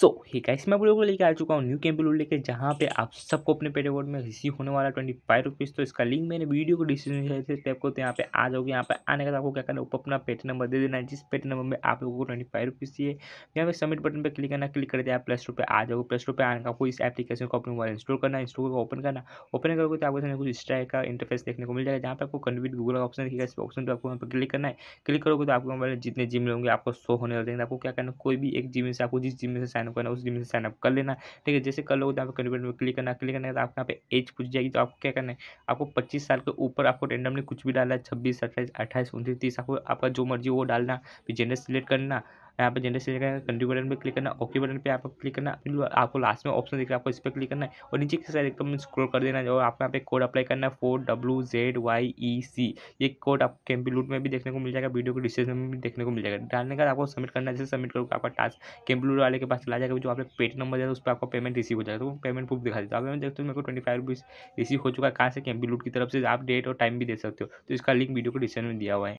सो ही guys मैं video को लेकर आ चुका हूँ न्यू कैंपेन लेकर जहाँ पे आप सबको अपने पेड अवार्ड में रिसीव होने वाला ट्वेंटी फाइव रुपीज़ तो इसका लिंक मैंने वीडियो को डिस्क्रिप्शन से टैप को तो यहाँ पे आ जाओगे यहाँ पे आने का तो आपको क्या करना ऊपर अपना पेट नंबर दे देना है जिस पेट नंबर में आप लोगों को ट्वेंटी फाइव रुपीज़ दिए यहाँ पे सबमिट बटन पर क्लिक करना क्लिक कर दिया प्लस स्टोर पर आ जाओगे प्लस स्टोर पर आने का इस एप्लीकेशन को अपने मोबाइल इंस्टॉल करना इंस्टॉल को ओपन करना ओपन करोगे तो आपको कुछ इस का इंटरफेस देखने को मिल जाएगा जहाँ पे आपको कन्वीट गूगल का ऑप्शन दिखेगा इस ऑप्शन पर आपको वहाँ पर क्लिक करना है क्लिक करोगे तो आपको मोबाइल जितने जिम होंगे आपको शो होने वाले आपको क्या करना कोई भी एक जिम से आपको जिस जिम से साइनअप करना उस जिम से साइनअप कर लेना ठीक है जैसे कल लोग तो यहाँ पर कंट्रीब्यूट में क्लिक करना क्लिक करना तो आपके यहाँ पे एज पूछ जाएगी तो आपको क्या करना है आपको पच्चीस साल के ऊपर आपको रेंडमली कुछ भी डालना है छब्बीस सत्ताईस अट्ठाईस उनतीस तीस आपको आपका जो मर्जी वो डालना फिर जेंडर सेलेक्ट करना यहाँ पर जनरेट से कंट्री बटन पर क्लिक करना ओके बटन पे आपको क्लिक करना आपको लास्ट में ऑप्शन दिख रहा है आपको इस पर क्लिक करना है और नीचे के साइड एकदम स्क्रोल कर देना और आपको यहाँ पे कोड अप्लाई करना है four W Z Y E C ये कोड आप लूट में भी देखने को मिल जाएगा वीडियो को डिस्क्रिप्शन में भी देखने को मिल जाएगा डालने का आपको सबमिट करना है जैसे सबमिट करोगे आपका टास्क लूट वाले के पास चला जाएगा जो आपने पेट नंबर दिया उस पर आपको पेमेंट रिसीव हो जाएगा तो पेमेंट प्रूफ दिखा देता है मैं देखते हो मेरे को ट्वेंटी फाइव रुपीज़ रिसीव हो चुका है कहाँ से लूट की तरफ से आप डेट और टाइम भी दे सकते हो तो इसका लिंक वीडियो को डिस्क्रिप्शन में दिया हुआ है